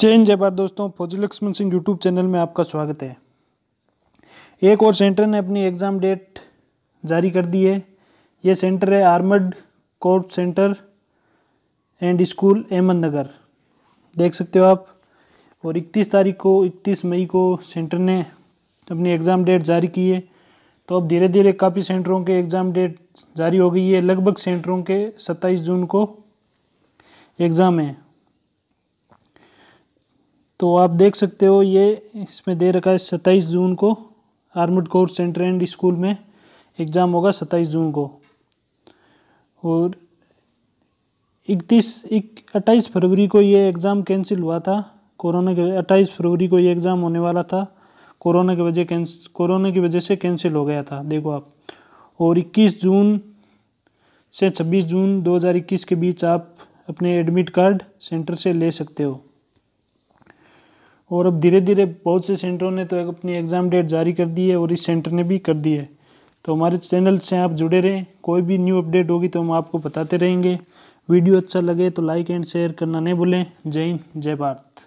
जय जय भारत दोस्तों फौजी लक्ष्मण सिंह यूट्यूब चैनल में आपका स्वागत है एक और सेंटर ने अपनी एग्ज़ाम डेट जारी कर दी है ये सेंटर है armoured corps centre and school Ahmednagar देख सकते हो आप और 31 तारीख को 31 मई को सेंटर ने अपनी एग्ज़ाम डेट जारी की है तो अब धीरे धीरे काफ़ी सेंटरों के एग्ज़ाम डेट जारी हो गई है लगभग सेंटरों के सत्ताईस जून को एग्ज़ाम है तो आप देख सकते हो ये इसमें दे रखा है सत्ताईस जून को armoured corps centre and school में एग्ज़ाम होगा सत्ताईस जून को और इकतीस इक अट्ठाईस फरवरी को ये एग्ज़ाम कैंसिल हुआ था कोरोना के अट्ठाईस फरवरी को ये एग्ज़ाम होने वाला था कोरोना की वजह कैंस कोरोना की वजह से कैंसिल हो गया था देखो आप और 21 जून से 26 जून 2021 के बीच आप अपने एडमिट कार्ड सेंटर से ले सकते हो और अब धीरे धीरे बहुत से सेंटरों ने तो अपनी एग्ज़ाम डेट जारी कर दी है और इस सेंटर ने भी कर दी है तो हमारे चैनल से आप जुड़े रहें कोई भी न्यू अपडेट होगी तो हम आपको बताते रहेंगे वीडियो अच्छा लगे तो लाइक एंड शेयर करना नहीं भूलें जय हिंद जय भारत